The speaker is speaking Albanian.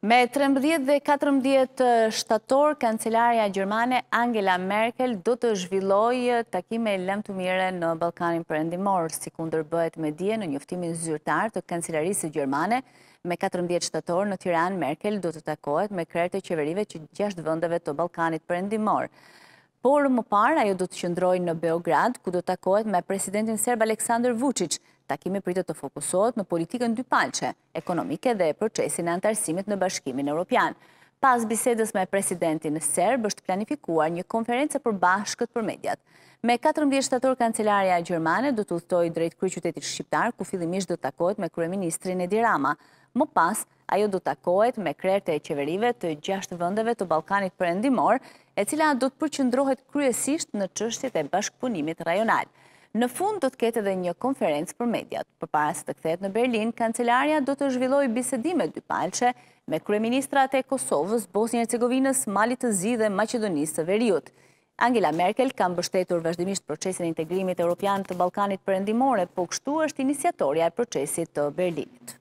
Me 13 dhe 14 shtator, kancelarja Gjermane Angela Merkel do të zhvilloj takime lem të mire në Balkanin për endimor, si kunder bëhet me dje në njëftimin zyrtar të kancelarisë Gjermane, me 14 shtator në Tiran, Merkel do të takohet me kretë të qeverive që gjasht vëndeve të Balkanit për endimor. Por më par, ajo do të qëndroj në Beograd, ku do takohet me presidentin Serb Aleksandr Vucic, takimi pritë të fokusohet në politikën dy palqe, ekonomike dhe procesin e antarësimit në bashkimin e Europian. Pas bisedës me presidentin në Serb është planifikuar një konferenca për bashkët për mediat. Me 14 shtator kancelaria e Gjermane do të uthtoj drejt kërë qytetit shqiptar, ku fillimisht do të takojt me Kryeministrin ministrin e dirama. Më pas, ajo do të takojt me krerët e qeverive të gjashtë vëndeve të Balkanit për endimor, e cila do të përqëndrohet kryesisht në qështjet e bashkëpunimit rajonalë. Në fund do të ketë edhe një konferencë për mediat. Për paras të këthet në Berlin, kancelaria do të zhvilloj bisedime dy palqe me kreministrat e Kosovës, Bosnjë e Cegovinës, Malit të Zi dhe Macedonisë të Veriut. Angela Merkel kam bështetur vazhdimisht procesin integrimit e Europian të Balkanit përendimore, po kështu është inisiatoria e procesit të Berlinit.